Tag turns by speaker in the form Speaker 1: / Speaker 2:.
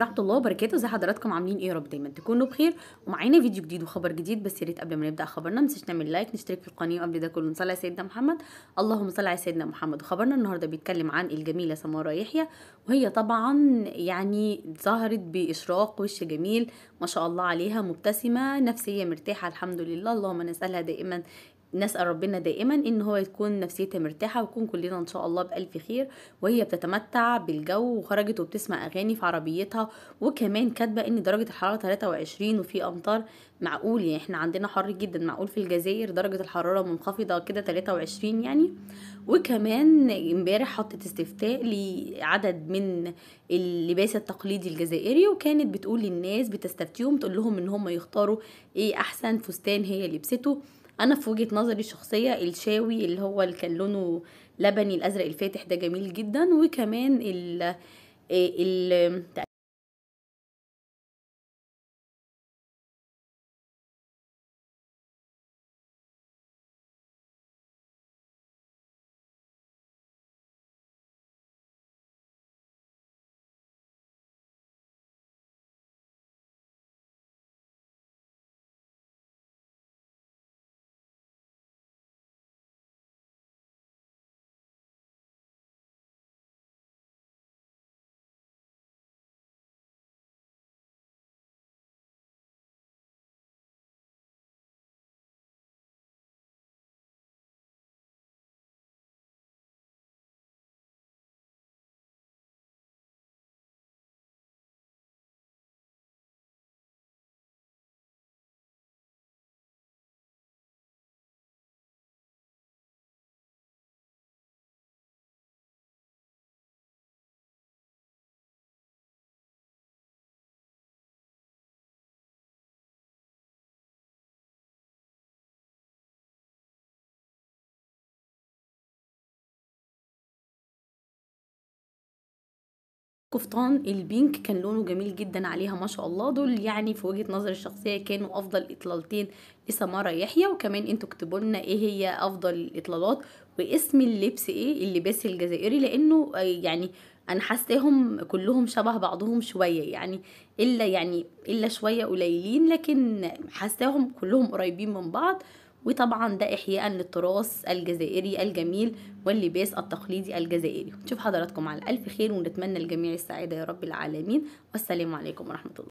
Speaker 1: ورحمة الله وبركاته ازي حضراتكم عاملين ايه يا رب دايما تكونوا بخير ومعانا فيديو جديد وخبر جديد بس يا ريت قبل ما نبدا خبرنا ما نعمل لايك نشترك في القناه وقبل ده كله نصلي على سيدنا محمد اللهم صل على سيدنا محمد وخبرنا النهارده بيتكلم عن الجميله سماره يحيى وهي طبعا يعني ظهرت باشراق وش جميل ما شاء الله عليها مبتسمه نفسيه مرتاحه الحمد لله اللهم نسالها دائما نسأل ربنا دائما ان هو تكون نفسيتها مرتاحة ويكون كلنا ان شاء الله بألف خير وهي بتتمتع بالجو وخرجت وبتسمع اغاني في عربيتها وكمان كاتبة ان درجة الحرارة 23 وفي امطار معقول يعني احنا عندنا حر جدا معقول في الجزائر درجة الحرارة منخفضة كده 23 يعني وكمان امبارح حطت استفتاء لعدد من اللباس التقليدي الجزائري وكانت بتقول للناس بتستفتيهم تقول لهم ان هم يختاروا ايه احسن فستان هي لبسته انا في وجهه نظري الشخصيه الشاوي اللي هو اللي كان لونه لبني الازرق الفاتح ده جميل جدا وكمان ال إيه، ال
Speaker 2: قفطان البينك كان
Speaker 1: لونه جميل جدا عليها ما شاء الله دول يعني في وجهه نظري الشخصيه كانوا افضل اطلالتين لسماره يحيى وكمان انتوا اكتبوا لنا ايه هي افضل الاطلالات واسم اللبس ايه اللباس الجزائري لانه يعني انا حاساهم كلهم شبه بعضهم شويه يعني الا يعني الا شويه قليلين لكن حاساهم كلهم قريبين من بعض وطبعا ده إحياء للتراث الجزائري الجميل واللباس التقليدي الجزائري نشوف حضراتكم على ألف خير ونتمنى الجميع السعادة يا رب العالمين
Speaker 2: والسلام عليكم ورحمة الله